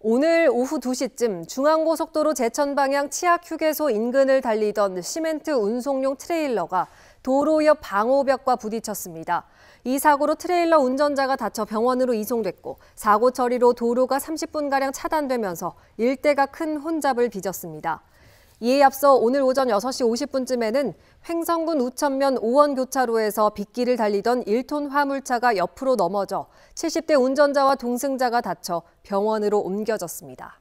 오늘 오후 2시쯤 중앙고속도로 제천 방향 치악휴게소 인근을 달리던 시멘트 운송용 트레일러가 도로 옆 방호벽과 부딪혔습니다. 이 사고로 트레일러 운전자가 다쳐 병원으로 이송됐고 사고 처리로 도로가 30분가량 차단되면서 일대가 큰 혼잡을 빚었습니다. 이에 앞서 오늘 오전 6시 50분쯤에는 횡성군 우천면 오원 교차로에서 빗길을 달리던 1톤 화물차가 옆으로 넘어져 70대 운전자와 동승자가 다쳐 병원으로 옮겨졌습니다.